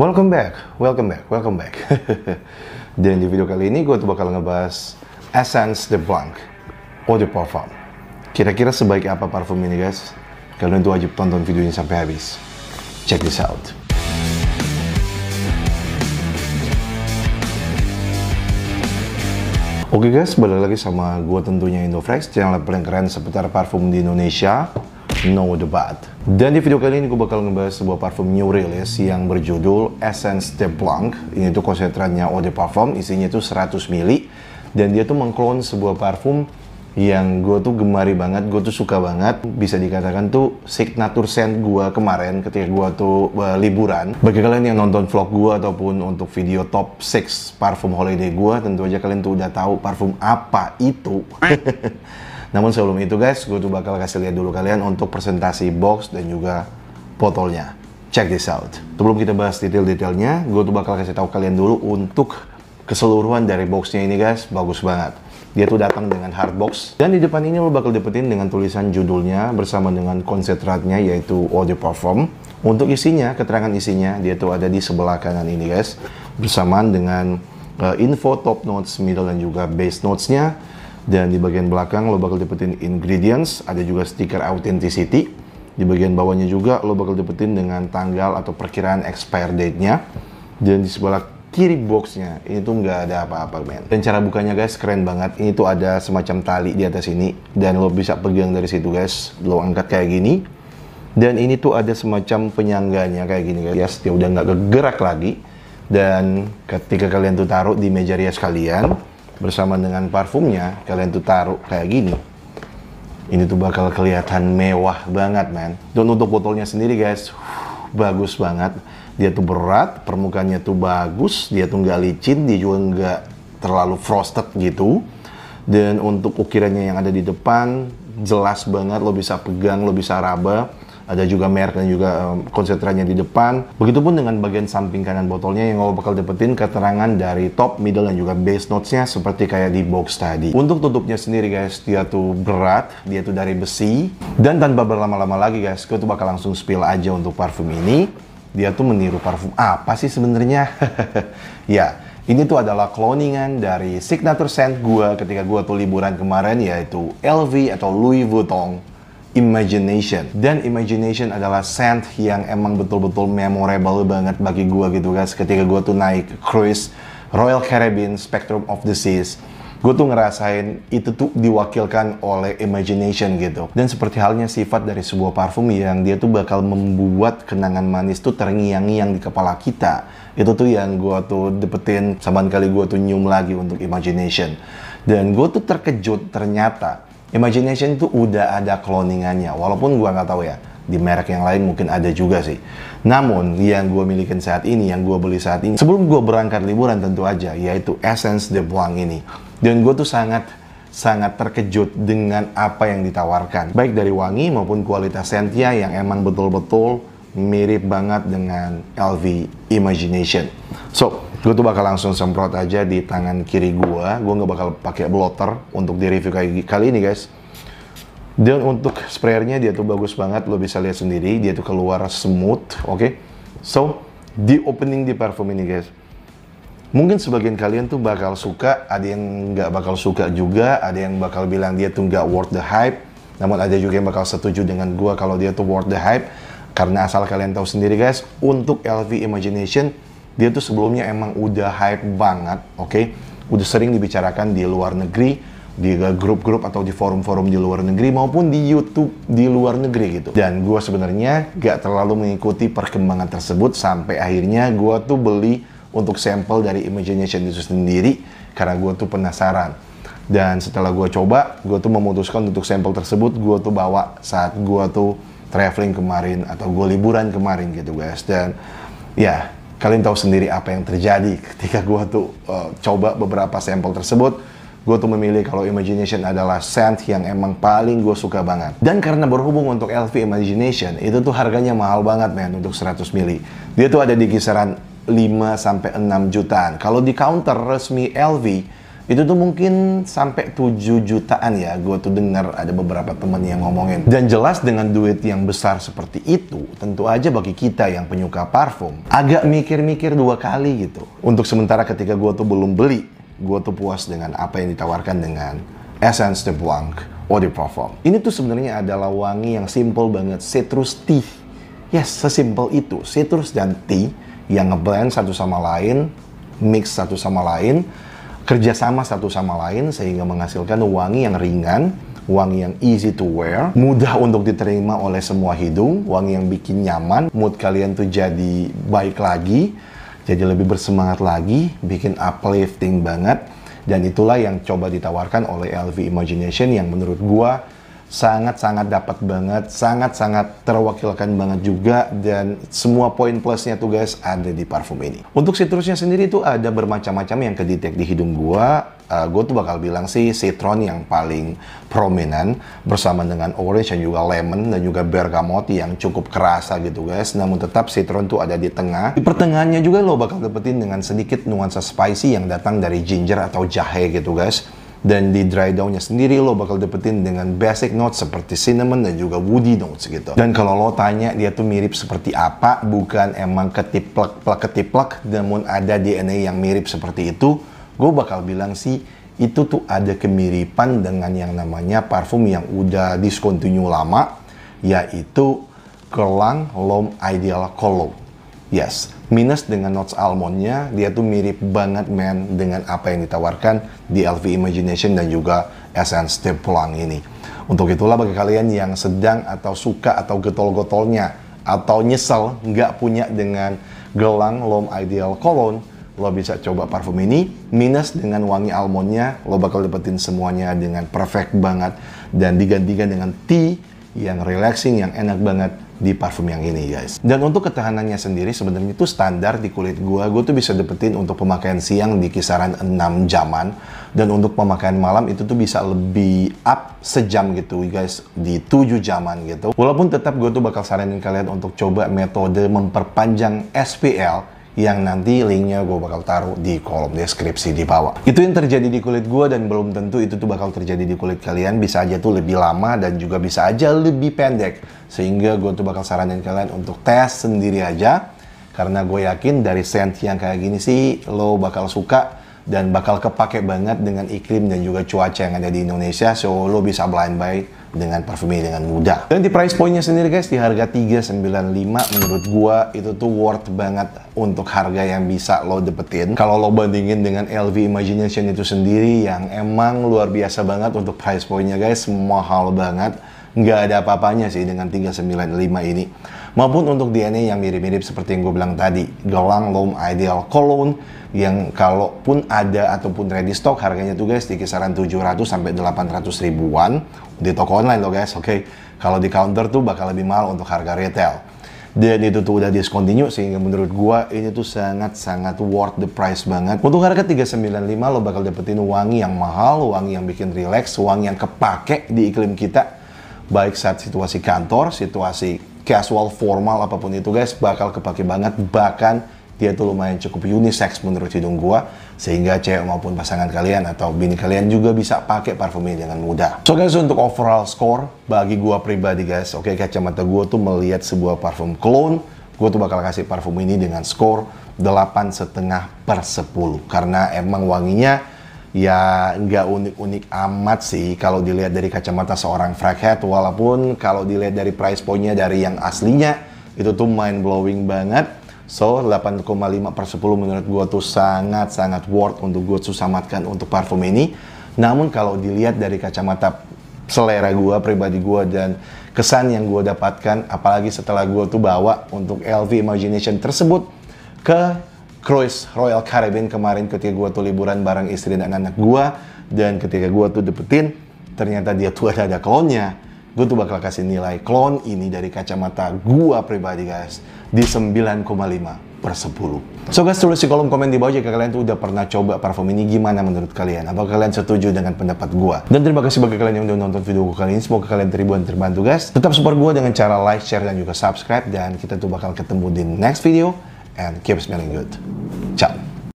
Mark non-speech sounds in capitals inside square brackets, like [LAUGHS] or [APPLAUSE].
Welcome back, welcome back, welcome back. [LAUGHS] Dan di video kali ini gue tuh bakal ngebahas Essence de Blanc Eau de Parfum. Kira-kira sebaik apa parfum ini guys? Kalian tuh wajib tonton video ini sampai habis. Check this out. Oke okay guys, balik lagi sama gue tentunya Indofresh, channel paling keren seputar parfum di Indonesia. No bad. Dan di video kali ini gue bakal ngebahas sebuah parfum new release yang berjudul Essence de Blanc. Ini tuh konsentratnya Eau de Parfum, isinya tuh 100 ml. Dan dia tuh mengklon sebuah parfum yang gue tuh gemari banget, gue tuh suka banget. Bisa dikatakan tuh signature scent gue kemarin ketika gue tuh uh, liburan. Bagi kalian yang nonton vlog gue ataupun untuk video top 6 parfum holiday gue, tentu aja kalian tuh udah tahu parfum apa itu. [LAUGHS] Namun sebelum itu guys, gue tuh bakal kasih lihat dulu kalian untuk presentasi box dan juga botolnya. Check this out. Sebelum kita bahas detail-detailnya, gue tuh bakal kasih tahu kalian dulu untuk keseluruhan dari boxnya ini guys, bagus banget. Dia tuh datang dengan hard box dan di depan ini lo bakal dapetin dengan tulisan judulnya bersama dengan konsentratnya yaitu audio perform. Untuk isinya, keterangan isinya dia tuh ada di sebelah kanan ini guys, bersamaan dengan uh, info top notes, middle dan juga bass notesnya dan di bagian belakang lo bakal dapetin ingredients, ada juga stiker authenticity. Di bagian bawahnya juga lo bakal dapetin dengan tanggal atau perkiraan expire date-nya. Dan di sebelah kiri boxnya ini tuh nggak ada apa-apa men dan cara bukanya guys keren banget ini tuh ada semacam tali di atas ini dan lo bisa pegang dari situ guys lo angkat kayak gini dan ini tuh ada semacam penyangganya kayak gini guys Ya dia udah nggak kegerak lagi dan ketika kalian tuh taruh di meja rias kalian bersama dengan parfumnya kalian tuh taruh kayak gini ini tuh bakal kelihatan mewah banget man dan untuk botolnya sendiri guys [SIGHS] bagus banget dia tuh berat permukaannya tuh bagus dia tuh nggak licin dia juga nggak terlalu frosted gitu dan untuk ukirannya yang ada di depan jelas banget lo bisa pegang lo bisa raba ada juga merek dan juga um, konsentrannya di depan. Begitupun dengan bagian samping kanan botolnya yang mau bakal dapetin keterangan dari top, middle, dan juga base notes-nya seperti kayak di box tadi. Untuk tutupnya sendiri guys, dia tuh berat, dia tuh dari besi. Dan tanpa berlama-lama lagi guys, gue tuh bakal langsung spill aja untuk parfum ini. Dia tuh meniru parfum apa sih sebenarnya? [LAUGHS] ya, ini tuh adalah cloningan dari signature scent gue ketika gue tuh liburan kemarin yaitu LV atau Louis Vuitton imagination dan imagination adalah scent yang emang betul-betul memorable banget bagi gua gitu guys ketika gua tuh naik cruise Royal Caribbean Spectrum of the Seas gue tuh ngerasain itu tuh diwakilkan oleh imagination gitu dan seperti halnya sifat dari sebuah parfum yang dia tuh bakal membuat kenangan manis tuh terngiang-ngiang di kepala kita itu tuh yang gue tuh dapetin saban kali gue tuh nyium lagi untuk imagination dan gue tuh terkejut ternyata Imagination itu udah ada cloningannya, walaupun gua nggak tahu ya di merek yang lain mungkin ada juga sih. Namun yang gua milikin saat ini, yang gua beli saat ini, sebelum gua berangkat liburan tentu aja, yaitu Essence the Buang ini. Dan gue tuh sangat sangat terkejut dengan apa yang ditawarkan, baik dari wangi maupun kualitas sentia yang emang betul-betul mirip banget dengan LV Imagination. So, gue tuh bakal langsung semprot aja di tangan kiri gue. Gue nggak bakal pakai blotter untuk di review kali, kali ini guys. Dan untuk sprayernya dia tuh bagus banget, lo bisa lihat sendiri. Dia tuh keluar smooth, oke? Okay? So, di opening di parfum ini guys, mungkin sebagian kalian tuh bakal suka, ada yang nggak bakal suka juga, ada yang bakal bilang dia tuh nggak worth the hype, namun ada juga yang bakal setuju dengan gue kalau dia tuh worth the hype. Karena asal kalian tahu sendiri guys, untuk LV Imagination, dia tuh sebelumnya emang udah hype banget, oke? Okay? Udah sering dibicarakan di luar negeri, di grup-grup atau di forum-forum di luar negeri maupun di YouTube di luar negeri gitu. Dan gue sebenarnya gak terlalu mengikuti perkembangan tersebut sampai akhirnya gue tuh beli untuk sampel dari Imagination itu sendiri karena gue tuh penasaran. Dan setelah gue coba, gue tuh memutuskan untuk sampel tersebut gue tuh bawa saat gue tuh traveling kemarin atau gue liburan kemarin gitu guys dan ya kalian tahu sendiri apa yang terjadi [LAUGHS] ketika gue tuh uh, coba beberapa sampel tersebut gue tuh memilih kalau imagination adalah scent yang emang paling gue suka banget dan karena berhubung untuk LV imagination itu tuh harganya mahal banget men untuk 100 mili dia tuh ada di kisaran 5 sampai 6 jutaan kalau di counter resmi LV itu tuh mungkin sampai 7 jutaan ya gue tuh dengar ada beberapa temen yang ngomongin dan jelas dengan duit yang besar seperti itu tentu aja bagi kita yang penyuka parfum agak mikir-mikir dua kali gitu untuk sementara ketika gue tuh belum beli gue tuh puas dengan apa yang ditawarkan dengan Essence de Blanc Eau de Parfum ini tuh sebenarnya adalah wangi yang simple banget citrus tea yes sesimpel itu citrus dan tea yang ngeblend satu sama lain mix satu sama lain kerjasama satu sama lain sehingga menghasilkan wangi yang ringan, wangi yang easy to wear, mudah untuk diterima oleh semua hidung, wangi yang bikin nyaman, mood kalian tuh jadi baik lagi, jadi lebih bersemangat lagi, bikin uplifting banget. Dan itulah yang coba ditawarkan oleh LV Imagination yang menurut gua sangat-sangat dapat banget, sangat-sangat terwakilkan banget juga dan semua poin plusnya tuh guys ada di parfum ini. Untuk citrusnya sendiri tuh ada bermacam-macam yang kedetek di hidung gua. Uh, eh, gue tuh bakal bilang sih citron yang paling prominent bersama dengan orange dan juga lemon dan juga bergamot yang cukup kerasa gitu guys. Namun tetap citron tuh ada di tengah. Di pertengahannya juga lo bakal dapetin dengan sedikit nuansa spicy yang datang dari ginger atau jahe gitu guys dan di dry downnya sendiri lo bakal dapetin dengan basic notes seperti cinnamon dan juga woody notes gitu dan kalau lo tanya dia tuh mirip seperti apa bukan emang ketiplek plek ketiplek namun ada DNA yang mirip seperti itu gue bakal bilang sih itu tuh ada kemiripan dengan yang namanya parfum yang udah discontinue lama yaitu kelang Lom Ideal Cologne Yes, minus dengan notes almondnya, dia tuh mirip banget men dengan apa yang ditawarkan di LV Imagination dan juga Essence de Pulang ini. Untuk itulah bagi kalian yang sedang atau suka atau getol-getolnya atau nyesel nggak punya dengan gelang Lom Ideal Cologne, lo bisa coba parfum ini minus dengan wangi almondnya, lo bakal dapetin semuanya dengan perfect banget dan digantikan dengan tea yang relaxing, yang enak banget di parfum yang ini guys. Dan untuk ketahanannya sendiri sebenarnya itu standar di kulit gua, gua tuh bisa dapetin untuk pemakaian siang di kisaran 6 jaman dan untuk pemakaian malam itu tuh bisa lebih up sejam gitu guys di 7 jaman gitu. Walaupun tetap gua tuh bakal saranin kalian untuk coba metode memperpanjang SPL yang nanti linknya gue bakal taruh di kolom deskripsi di bawah. Itu yang terjadi di kulit gue dan belum tentu itu tuh bakal terjadi di kulit kalian. Bisa aja tuh lebih lama dan juga bisa aja lebih pendek. Sehingga gue tuh bakal saranin kalian untuk tes sendiri aja. Karena gue yakin dari scent yang kayak gini sih lo bakal suka dan bakal kepake banget dengan iklim dan juga cuaca yang ada di Indonesia. So lo bisa blind buy dengan parfumnya dengan mudah. Dan di price pointnya sendiri guys di harga 395 menurut gua itu tuh worth banget untuk harga yang bisa lo dapetin. Kalau lo bandingin dengan LV Imagination itu sendiri yang emang luar biasa banget untuk price pointnya guys mahal banget. Nggak ada apa-apanya sih dengan 395 ini maupun untuk DNA yang mirip-mirip seperti yang gue bilang tadi, gelang loam ideal cologne yang kalaupun ada ataupun ready stock harganya tuh guys di kisaran 700 sampai 800 ribuan di toko online loh guys, oke. Okay? Kalau di counter tuh bakal lebih mahal untuk harga retail dan itu tuh udah discontinue sehingga menurut gua ini tuh sangat-sangat worth the price banget. Untuk harga 395 lo bakal dapetin wangi yang mahal, wangi yang bikin relax, wangi yang kepake di iklim kita baik saat situasi kantor, situasi casual, formal, apapun itu guys, bakal kepake banget. Bahkan dia tuh lumayan cukup unisex menurut hidung gua sehingga cewek maupun pasangan kalian atau bini kalian juga bisa pakai parfum ini dengan mudah. So guys untuk overall score bagi gua pribadi guys, oke okay, kacamata gua tuh melihat sebuah parfum clone, gua tuh bakal kasih parfum ini dengan skor 8,5 per 10 karena emang wanginya ya nggak unik-unik amat sih kalau dilihat dari kacamata seorang Fraghead walaupun kalau dilihat dari price pointnya dari yang aslinya itu tuh mind blowing banget so 8,5 per 10 menurut gue tuh sangat-sangat worth untuk gue susamatkan untuk parfum ini namun kalau dilihat dari kacamata selera gue, pribadi gue, dan kesan yang gue dapatkan, apalagi setelah gue tuh bawa untuk LV Imagination tersebut ke cruise Royal Caribbean kemarin ketika gue tuh liburan bareng istri dan anak-anak gue dan ketika gue tuh dapetin ternyata dia tuh ada, ada klonnya gue tuh bakal kasih nilai klon ini dari kacamata gue pribadi guys di 9,5 per 10 so guys tulis di kolom komen di bawah jika kalian tuh udah pernah coba parfum ini gimana menurut kalian apa kalian setuju dengan pendapat gue dan terima kasih bagi kalian yang udah nonton video gue kali ini semoga kalian terhibur dan terbantu guys tetap support gue dengan cara like, share, dan juga subscribe dan kita tuh bakal ketemu di next video and keep smelling good. Ciao.